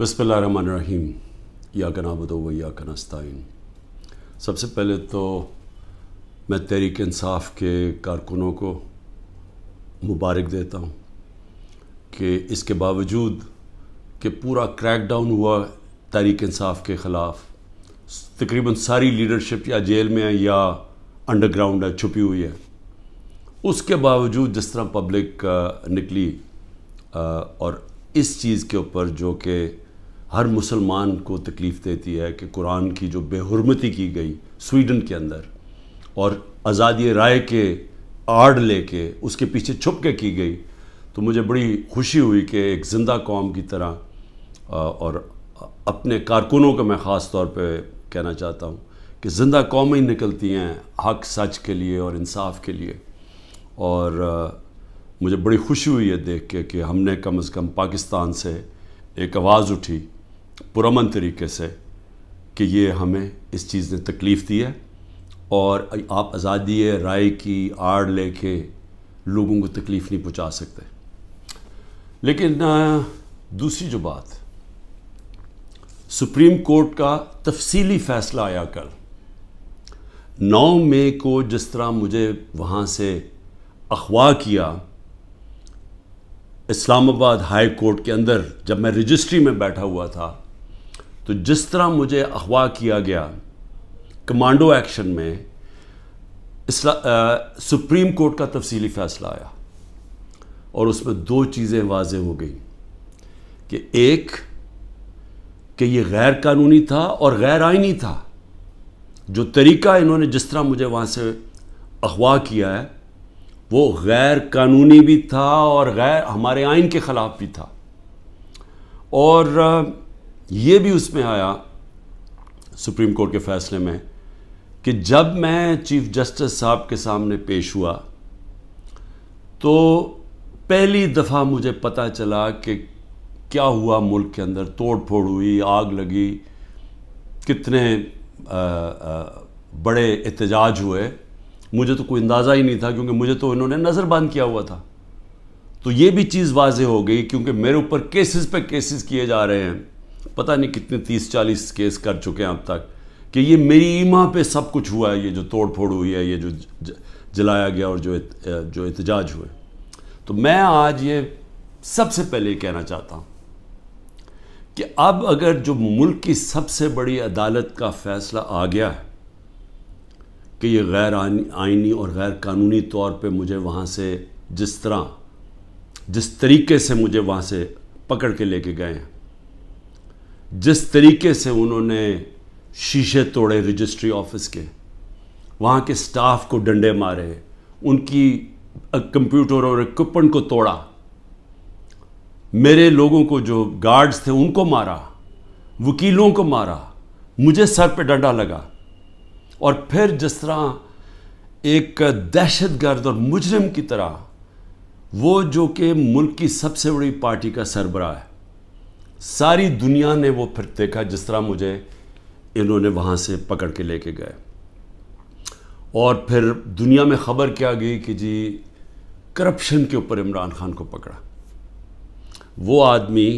बसमीम या कनाबदो व या कनस्ताइन सबसे पहले तो मैं तहरीक इंसाफ के कारकुनों को मुबारक देता हूँ कि इसके बावजूद कि पूरा क्रैक डाउन हुआ तहरीक इंसाफ के ख़िलाफ़ तकरीबन सारी लीडरशिप या जेल में है या अंडरग्राउंड है छुपी हुई है उसके बावजूद जिस तरह पब्लिक निकली और इस चीज़ के ऊपर जो कि हर मुसलमान को तकलीफ़ देती है कि कुरान की जो बेहरमती की गई स्वीडन के अंदर और आज़ादी राय के आड़ लेके उसके पीछे छुप के की गई तो मुझे बड़ी खुशी हुई कि एक ज़िंदा कौम की तरह और अपने कारकुनों का मैं ख़ास तौर पे कहना चाहता हूँ कि ज़िंदा कौमें निकलती हैं हक सच के लिए और इंसाफ के लिए और मुझे बड़ी खुशी हुई है देख के कि हमने कम से कम पाकिस्तान से एक आवाज़ उठी पुरमन तरीके से कि ये हमें इस चीज़ ने तकलीफ़ दी है और आप आज़ादी राय की आड़ लेके लोगों को तकलीफ़ नहीं पहुंचा सकते लेकिन दूसरी जो बात सुप्रीम कोर्ट का तफसीली फ़ैसला आया कल 9 मई को जिस तरह मुझे वहाँ से अखवा किया इस्लामाबाद हाई कोर्ट के अंदर जब मैं रजिस्ट्री में बैठा हुआ था तो जिस तरह मुझे अगवा किया गया कमांडो एक्शन में आ, सुप्रीम कोर्ट का तफसीली फ़ैसला आया और उसमें दो चीज़ें वाज हो गई कि एक कि ये गैर कानूनी था और गैर आइनी था जो तरीका इन्होंने जिस तरह मुझे वहाँ से अगवा किया है वो गैर कानूनी भी था और गैर हमारे आइन के ख़िलाफ़ भी था और ये भी उसमें आया सुप्रीम कोर्ट के फ़ैसले में कि जब मैं चीफ जस्टिस साहब के सामने पेश हुआ तो पहली दफ़ा मुझे पता चला कि क्या हुआ मुल्क के अंदर तोड़ फोड़ हुई आग लगी कितने आ, आ, बड़े एहतजाज हुए मुझे तो कोई अंदाज़ा ही नहीं था क्योंकि मुझे तो इन्होंने नज़रबंद किया हुआ था तो ये भी चीज़ वाज हो गई क्योंकि मेरे ऊपर केसेस पे केसेस किए जा रहे हैं पता नहीं कितने तीस चालीस केस कर चुके हैं अब तक कि ये मेरी ईमा पे सब कुछ हुआ है ये जो तोड़ फोड़ हुई है ये जो जलाया गया और जो इत, जो एहतजाज हुए तो मैं आज ये सबसे पहले कहना चाहता हूँ कि अब अगर जो मुल्क की सबसे बड़ी अदालत का फैसला आ गया है कि ये गैर आइनी और गैर कानूनी तौर पे मुझे वहाँ से जिस तरह जिस तरीके से मुझे वहाँ से पकड़ के लेके गए हैं जिस तरीके से उन्होंने शीशे तोड़े रजिस्ट्री ऑफिस के वहाँ के स्टाफ को डंडे मारे उनकी कंप्यूटर और इक्विपमेंट को तोड़ा मेरे लोगों को जो गार्ड्स थे उनको मारा वकीलों को मारा मुझे सर पे डंडा लगा और फिर जिस तरह एक दहशत गर्द और मुजरम की तरह वो जो कि मुल्क की सबसे बड़ी पार्टी का सरबरा है सारी दुनिया ने वो फिर देखा जिस तरह मुझे इन्होंने वहाँ से पकड़ के लेके गए और फिर दुनिया में ख़बर क्या गई कि जी करप्शन के ऊपर इमरान खान को पकड़ा वो आदमी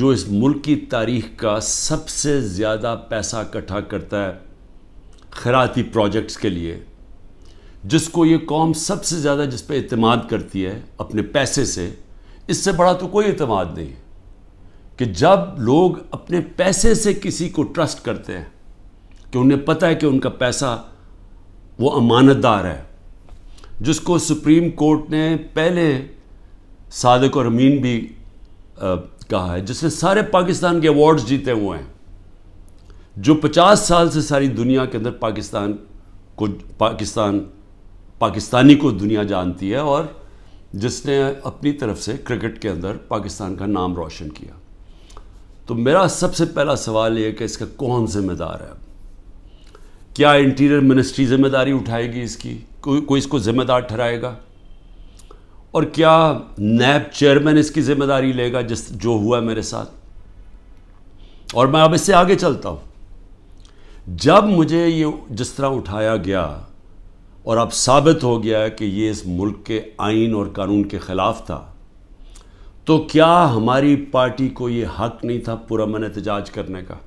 जो इस मुल्क की तारीख का सबसे ज़्यादा पैसा इकट्ठा करता है खराती प्रोजेक्ट्स के लिए जिसको ये कौम सबसे ज़्यादा जिस पर अतमाद करती है अपने पैसे से इससे बड़ा तो कोई अतमाद नहीं कि जब लोग अपने पैसे से किसी को ट्रस्ट करते हैं कि उन्हें पता है कि उनका पैसा वो अमानतदार है जिसको सुप्रीम कोर्ट ने पहले सादक और अमीन भी आ, कहा है जिसने सारे पाकिस्तान के अवार्ड्स जीते हुए हैं जो 50 साल से सारी दुनिया के अंदर पाकिस्तान को पाकिस्तान पाकिस्तानी को दुनिया जानती है और जिसने अपनी तरफ से क्रिकेट के अंदर पाकिस्तान का नाम रोशन किया तो मेरा सबसे पहला सवाल ये कि इसका कौन जिम्मेदार है क्या इंटीरियर मिनिस्ट्री जिम्मेदारी उठाएगी इसकी कोई कोई इसको जिम्मेदार ठहराएगा और क्या नैब चेयरमैन इसकी जिम्मेदारी लेगा जिस जो हुआ मेरे साथ और मैं अब इससे आगे चलता हूँ जब मुझे ये जिस तरह उठाया गया और अब साबित हो गया कि ये इस मुल्क के आइन और कानून के ख़िलाफ़ था तो क्या हमारी पार्टी को ये हक नहीं था मन एहतजाज करने का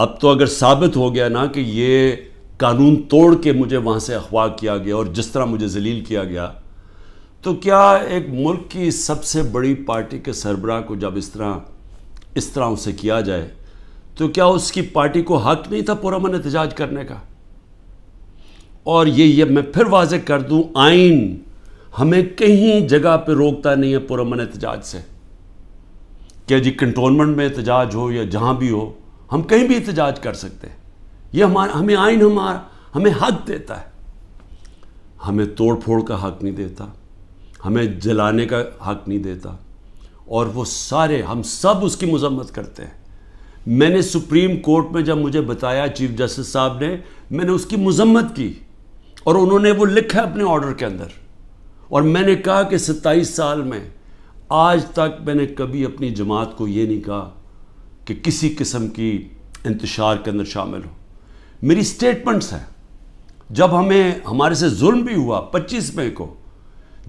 अब तो अगर साबित हो गया ना कि ये कानून तोड़ के मुझे वहां से अखवा किया गया और जिस तरह मुझे जलील किया गया तो क्या एक मुल्क की सबसे बड़ी पार्टी के सरबराह को जब इस तरह इस तरह उसे किया जाए तो क्या उसकी पार्टी को हक नहीं था पुरमन एहतजाज करने का और ये ये मैं फिर वाज कर दूं आइन हमें कहीं जगह पे रोकता नहीं है पुरमन एहतजाज से क्या जी कंटोनमेंट में एहतजाज हो या जहां भी हो हम कहीं भी एहतजाज कर सकते हैं ये हमारा हमें आइन हमारा हमें हक देता है हमें तोड़ फोड़ का हक नहीं देता हमें जलाने का हक नहीं देता और वो सारे हम सब उसकी मजम्मत करते हैं मैंने सुप्रीम कोर्ट में जब मुझे बताया चीफ जस्टिस साहब ने मैंने उसकी मजम्मत की और उन्होंने वो लिखा अपने ऑर्डर के अंदर और मैंने कहा कि सत्ताईस साल में आज तक मैंने कभी अपनी जमात को ये नहीं कहा कि किसी किस्म की इंतशार के अंदर शामिल हो मेरी स्टेटमेंट्स हैं जब हमें हमारे से जुल्म भी हुआ 25 मई को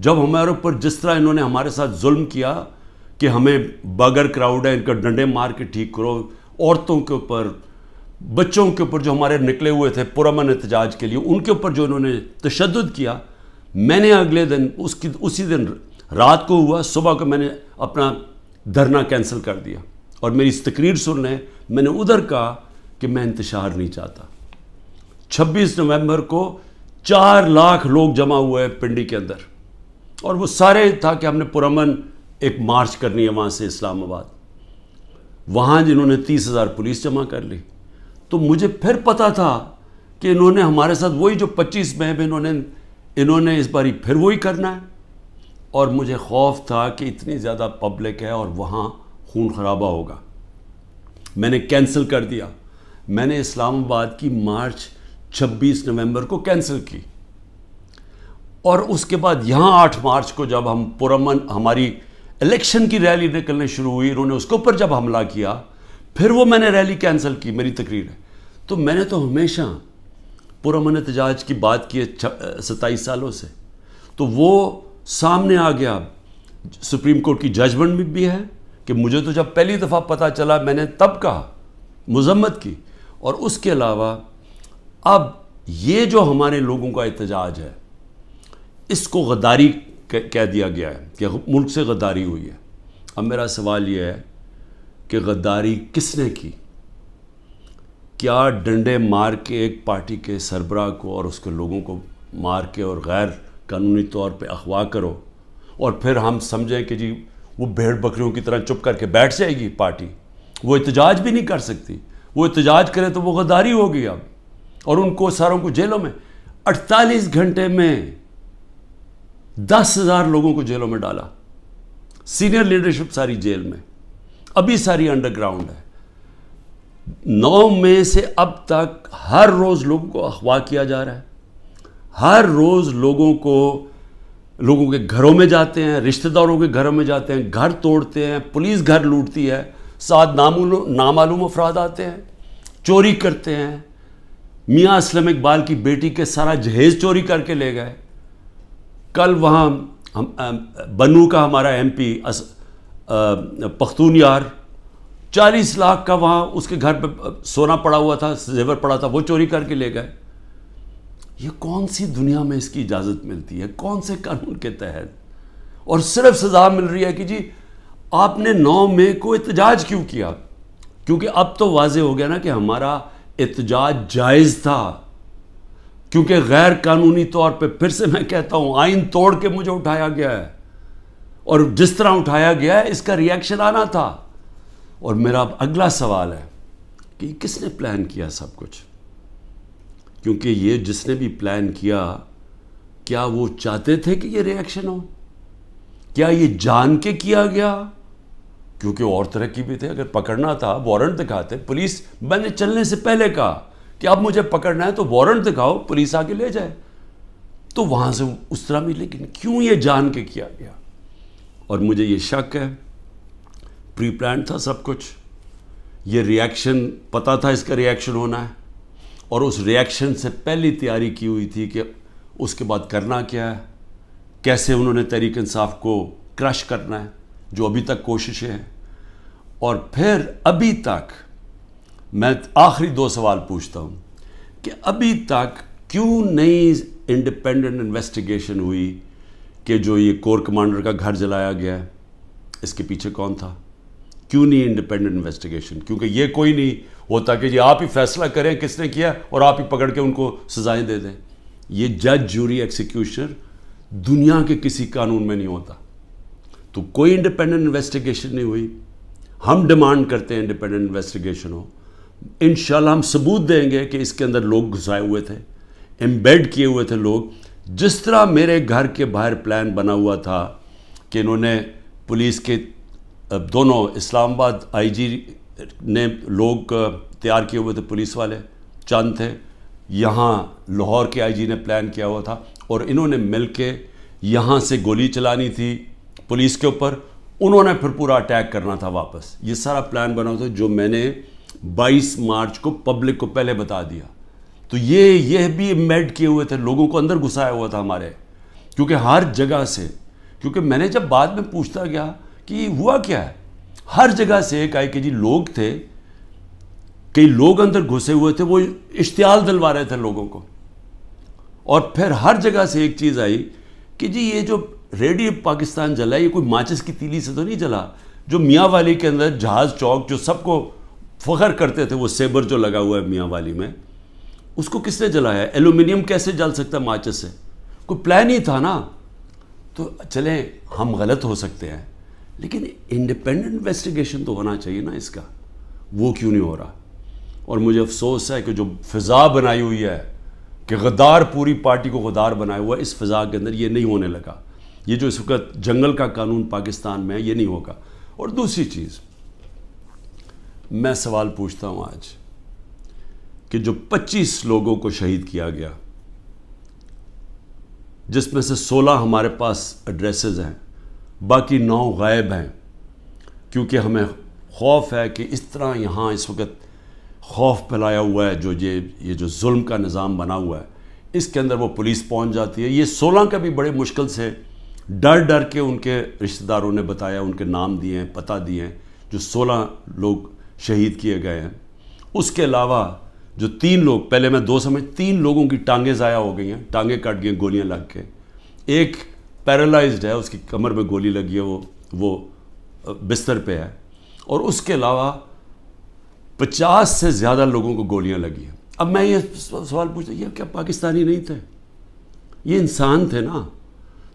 जब हमारे ऊपर जिस तरह इन्होंने हमारे साथ जुल्म किया कि हमें बगर क्राउड है इनका डंडे मार के ठीक करो औरतों के ऊपर बच्चों के ऊपर जो हमारे निकले हुए थे पुरमन एहतजाज के लिए उनके ऊपर जो उन्होंने तशद किया मैंने अगले दिन उसकी उसी दिन रात को हुआ सुबह को मैंने अपना धरना कैंसिल कर दिया और मेरी इस तकरीर सुन रहे मैंने उधर कहा कि मैं इंतशार नहीं चाहता 26 नवंबर को चार लाख लोग जमा हुए हैं पिंडी के अंदर और वो सारे था कि हमने पुरमन एक मार्च करनी है वहाँ से इस्लामाबाद वहाँ जिन्होंने तीस हज़ार पुलिस जमा कर ली तो मुझे फिर पता था कि इन्होंने हमारे साथ वही जो पच्चीस मई इन्होंने इन्होंने इस बारी फिर वही करना है और मुझे खौफ था कि इतनी ज़्यादा पब्लिक है और वहाँ खून खराबा होगा मैंने कैंसिल कर दिया मैंने इस्लामाबाद की मार्च 26 नवंबर को कैंसिल की और उसके बाद यहाँ 8 मार्च को जब हम पुरमन हमारी इलेक्शन की रैली निकलने शुरू हुई उन्होंने उसके ऊपर जब हमला किया फिर वो मैंने रैली कैंसिल की मेरी तकरीर है तो मैंने तो हमेशा मन एहतजाज की बात की है सत्ताईस सालों से तो वो सामने आ गया सुप्रीम कोर्ट की जजमेंट में भी है कि मुझे तो जब पहली दफ़ा पता चला मैंने तब कहा मजम्मत की और उसके अलावा अब ये जो हमारे लोगों का एहतजाज है इसको गद्दारी कह दिया गया है कि मुल्क से गद्दारी हुई है अब मेरा सवाल यह है कि गद्दारी किसने की क्या डंडे मार के एक पार्टी के सरबरा को और उसके लोगों को मार के और गैर कानूनी तौर पे अखवा करो और फिर हम समझें कि जी वो भेड़ बकरियों की तरह चुप करके बैठ जाएगी पार्टी वो एहतजाज भी नहीं कर सकती वो एहतजाज करें तो वो गद्दारी होगी अब और उनको सारों को जेलों में 48 घंटे में दस हजार लोगों को जेलों में डाला सीनियर लीडरशिप सारी जेल में अभी सारी अंडरग्राउंड है नौ में से अब तक हर रोज़ लोगों को अखवा किया जा रहा है हर रोज़ लोगों को लोगों के घरों में जाते हैं रिश्तेदारों के घरों में जाते हैं घर तोड़ते हैं पुलिस घर लूटती है साथ नामूल नामालूम अफराद आते हैं चोरी करते हैं मियाँ असलम इकबाल की बेटी के सारा जहेज़ चोरी करके ले गए कल वहाँ हम बनू का हमारा एमपी पख्तून यार चालीस लाख का वहाँ उसके घर पे सोना पड़ा हुआ था जेवर पड़ा था वो चोरी करके ले गए ये कौन सी दुनिया में इसकी इजाज़त मिलती है कौन से कानून के तहत और सिर्फ सज़ा मिल रही है कि जी आपने नौ मई को एहतजाज क्यों किया क्योंकि अब तो वाजे हो गया ना कि हमारा एहतजाज जायज़ था क्योंकि गैर कानूनी तौर पे फिर से मैं कहता हूं आइन तोड़ के मुझे उठाया गया है और जिस तरह उठाया गया है इसका रिएक्शन आना था और मेरा अब अगला सवाल है कि किसने प्लान किया सब कुछ क्योंकि ये जिसने भी प्लान किया क्या वो चाहते थे कि ये रिएक्शन हो क्या ये जान के किया गया क्योंकि और तरह की भी थे अगर पकड़ना था वारंट दिखाते पुलिस मैंने चलने से पहले कहा कि अब मुझे पकड़ना है तो वारंट दिखाओ पुलिस आके ले जाए तो वहाँ से उस तरह भी लेकिन क्यों ये जान के किया गया और मुझे ये शक है प्री प्लान था सब कुछ ये रिएक्शन पता था इसका रिएक्शन होना है और उस रिएक्शन से पहली तैयारी की हुई थी कि उसके बाद करना क्या है कैसे उन्होंने तहरीक इंसाफ को क्रश करना है जो अभी तक कोशिशें हैं और फिर अभी तक मैं आखिरी दो सवाल पूछता हूँ कि अभी तक क्यों नहीं इंडिपेंडेंट इन्वेस्टिगेशन हुई कि जो ये कोर कमांडर का घर जलाया गया है इसके पीछे कौन था क्यों नहीं इंडिपेंडेंट इन्वेस्टिगेशन क्योंकि ये कोई नहीं होता कि ये आप ही फैसला करें किसने किया और आप ही पकड़ के उनको सजाएं दे दें ये जज जूरी एक्सिक्यूशनर दुनिया के किसी कानून में नहीं होता तो कोई इंडिपेंडेंट इन्वेस्टिगेशन नहीं हुई हम डिमांड करते हैं इंडिपेंडेंट इन्वेस्टिगेशन हो इन हम सबूत देंगे कि इसके अंदर लोग घुसाए हुए थे एम्बेड किए हुए थे लोग जिस तरह मेरे घर के बाहर प्लान बना हुआ था कि इन्होंने पुलिस के दोनों इस्लामाबाद आईजी ने लोग तैयार किए हुए थे पुलिस वाले चंद थे यहाँ लाहौर के आईजी ने प्लान किया हुआ था और इन्होंने मिल के यहाँ से गोली चलानी थी पुलिस के ऊपर उन्होंने फिर पूरा अटैक करना था वापस ये सारा प्लान बना हुआ था जो मैंने 22 मार्च को पब्लिक को पहले बता दिया तो ये यह भी मेड किए हुए थे लोगों को अंदर घुसाया हुआ था हमारे क्योंकि हर जगह से क्योंकि मैंने जब बाद में पूछता गया कि हुआ क्या है हर जगह से एक आई कि जी लोग थे कई लोग अंदर घुसे हुए थे वो इश्तियाल दिलवा रहे थे लोगों को और फिर हर जगह से एक चीज़ आई कि जी ये जो रेडियो पाकिस्तान जला ये कोई माचिस की तीली से तो नहीं जला जो मियाँ वाली के अंदर जहाज़ चौक जो सबको फ़ख्र करते थे वो सेबर जो लगा हुआ है मियाँ वाली में उसको किसने जलाया एल्यूमिनियम कैसे जल सकता है माचिस से कोई प्लान ही था ना तो चलें हम गलत हो सकते हैं लेकिन इंडिपेंडेंट इन्वेस्टिगेशन तो होना चाहिए ना इसका वो क्यों नहीं हो रहा और मुझे अफसोस है कि जो फिज़ा बनाई हुई है कि गद्दार पूरी पार्टी को गद्दार बनाया हुआ है इस फिज़ा के अंदर ये नहीं होने लगा ये जो इस वक्त जंगल का कानून पाकिस्तान में है ये नहीं होगा और दूसरी चीज़ मैं सवाल पूछता हूं आज कि जो 25 लोगों को शहीद किया गया जिसमें से 16 हमारे पास एड्रेसेस हैं बाकी नौ गायब हैं क्योंकि हमें खौफ है कि इस तरह यहाँ इस वक्त खौफ फैलाया हुआ है जो ये ये जो जुल्म का निज़ाम बना हुआ है इसके अंदर वो पुलिस पहुँच जाती है ये सोलह का भी बड़े मुश्किल से डर डर के उनके रिश्तेदारों ने बताया उनके नाम दिए हैं पता दिए हैं जो सोलह लोग शहीद किए गए हैं उसके अलावा जो तीन लोग पहले मैं दो समय तीन लोगों की टांगें ज़ाया हो गई हैं टांगें कट गई गोलियां लग के एक पैरालाइज्ड है उसकी कमर में गोली लगी है वो वो बिस्तर पे है और उसके अलावा पचास से ज़्यादा लोगों को गोलियां लगी हैं अब मैं ये सवाल पूछता ये क्या पाकिस्तानी नहीं थे ये इंसान थे ना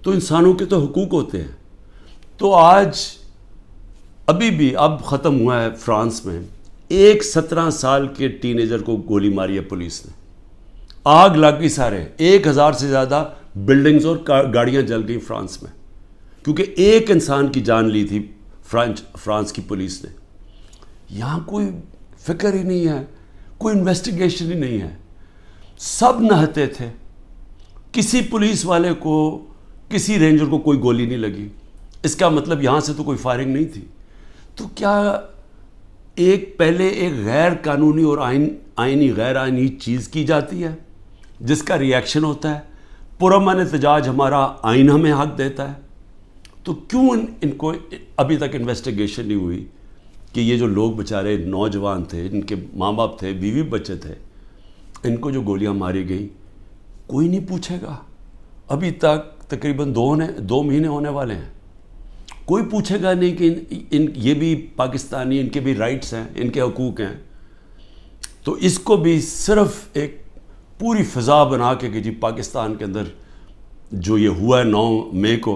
तो इंसानों के तो हकूक़ होते हैं तो आज अभी भी अब ख़त्म हुआ है फ्रांस में एक सत्रह साल के टीनेजर को गोली मारी है पुलिस ने आग गई सारे एक हज़ार से ज़्यादा बिल्डिंग्स और गाड़ियाँ जल गई फ्रांस में क्योंकि एक इंसान की जान ली थी फ्रांस फ्रांस की पुलिस ने यहाँ कोई फिक्र ही नहीं है कोई इन्वेस्टिगेशन ही नहीं है सब नहते थे किसी पुलिस वाले को किसी रेंजर को कोई गोली नहीं लगी इसका मतलब यहाँ से तो कोई फायरिंग नहीं थी तो क्या एक पहले एक गैर कानूनी और आइन आइनी गैर आइनी चीज़ की जाती है जिसका रिएक्शन होता है पुरमन एहतजाज हमारा आइन हमें हक देता है तो क्यों इन, इनको अभी तक इन्वेस्टिगेशन नहीं हुई कि ये जो लोग बेचारे नौजवान थे इनके माँ बाप थे बीवी बच्चे थे इनको जो गोलियाँ मारी गई कोई नहीं पूछेगा अभी तक तकरीबन दो होने दो महीने होने वाले हैं कोई पूछेगा नहीं कि इन, इन ये भी पाकिस्तानी इनके भी राइट्स हैं इनके हकूक़ हैं तो इसको भी सिर्फ एक पूरी फ़िज़ा बना के कि जी पाकिस्तान के अंदर जो ये हुआ है नौ मई को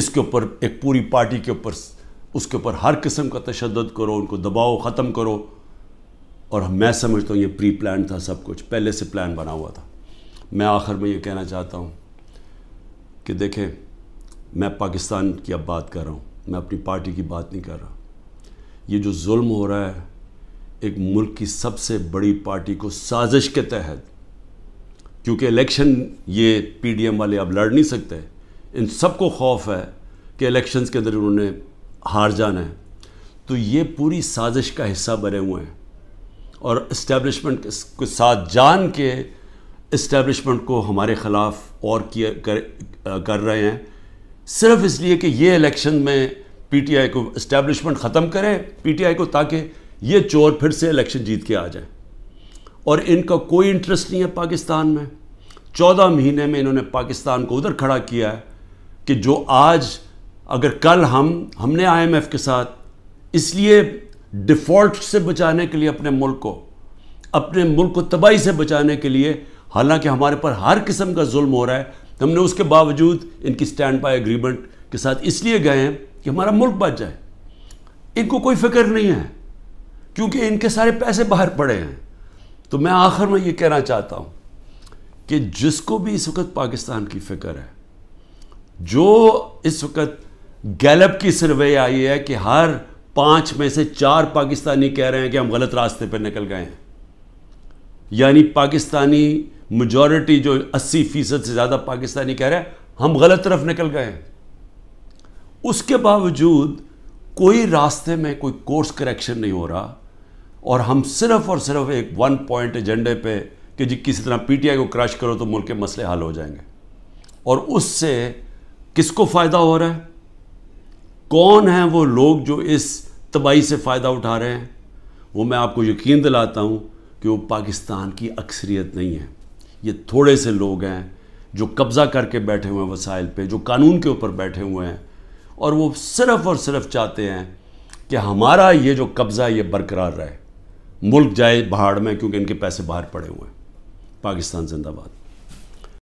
इसके ऊपर एक पूरी पार्टी के ऊपर उसके ऊपर हर किस्म का तशद करो उनको दबाओ ख़त्म करो और मैं समझता हूँ ये प्री प्लान था सब कुछ पहले से प्लान बना हुआ था मैं आखिर में ये कहना चाहता हूँ कि देखें मैं पाकिस्तान की अब बात कर रहा हूँ मैं अपनी पार्टी की बात नहीं कर रहा ये जो जुल्म हो रहा है एक मुल्क की सबसे बड़ी पार्टी को साजिश के तहत क्योंकि इलेक्शन ये पीडीएम वाले अब लड़ नहीं सकते इन सबको खौफ है कि इलेक्शंस के अंदर उन्होंने हार जाना है तो ये पूरी साजिश का हिस्सा बने हुए हैं और इस्टेब्लिशमेंट के साथ जान के इस्टेब्लिशमेंट को हमारे ख़िलाफ़ और किया कर, कर रहे हैं सिर्फ इसलिए कि ये इलेक्शन में पीटीआई को इस्टेब्लिशमेंट ख़त्म करें पीटीआई को ताकि ये चोर फिर से इलेक्शन जीत के आ जाए और इनका कोई इंटरेस्ट नहीं है पाकिस्तान में चौदह महीने में इन्होंने पाकिस्तान को उधर खड़ा किया है कि जो आज अगर कल हम हमने आईएमएफ के साथ इसलिए डिफ़ॉल्ट से बचाने के लिए अपने मुल्क को अपने मुल्क को तबाही से बचाने के लिए हालांकि हमारे पर हर किस्म का जुल्म हो रहा है हमने उसके बावजूद इनकी स्टैंड बाय एग्रीमेंट के साथ इसलिए गए हैं कि हमारा मुल्क बच जाए इनको कोई फिक्र नहीं है क्योंकि इनके सारे पैसे बाहर पड़े हैं तो मैं आखिर में ये कहना चाहता हूँ कि जिसको भी इस वक्त पाकिस्तान की फिक्र है जो इस वक्त गैलप की सर्वे आई है कि हर पाँच में से चार पाकिस्तानी कह रहे हैं कि हम गलत रास्ते पर निकल गए हैं यानी पाकिस्तानी मजॉरिटी जो 80 फीसद से ज़्यादा पाकिस्तानी कह रहे हैं हम गलत तरफ निकल गए हैं उसके बावजूद कोई रास्ते में कोई कोर्स करेक्शन नहीं हो रहा और हम सिर्फ और सिर्फ एक वन पॉइंट एजेंडे पे कि जी किसी तरह पीटीआई को क्रश करो तो मुल्क के मसले हल हो जाएंगे और उससे किसको फ़ायदा हो रहा है कौन हैं वो लोग जो इस तबाही से फ़ायदा उठा रहे हैं वो मैं आपको यकीन दिलाता हूँ कि वो पाकिस्तान की अक्सरियत नहीं है ये थोड़े से लोग हैं जो कब्ज़ा करके बैठे हुए हैं वसाइल पे जो कानून के ऊपर बैठे हुए हैं और वो सिर्फ़ और सिर्फ चाहते हैं कि हमारा ये जो कब्ज़ा ये बरकरार रहे मुल्क जाए बाहर में क्योंकि इनके पैसे बाहर पड़े हुए हैं पाकिस्तान जिंदाबाद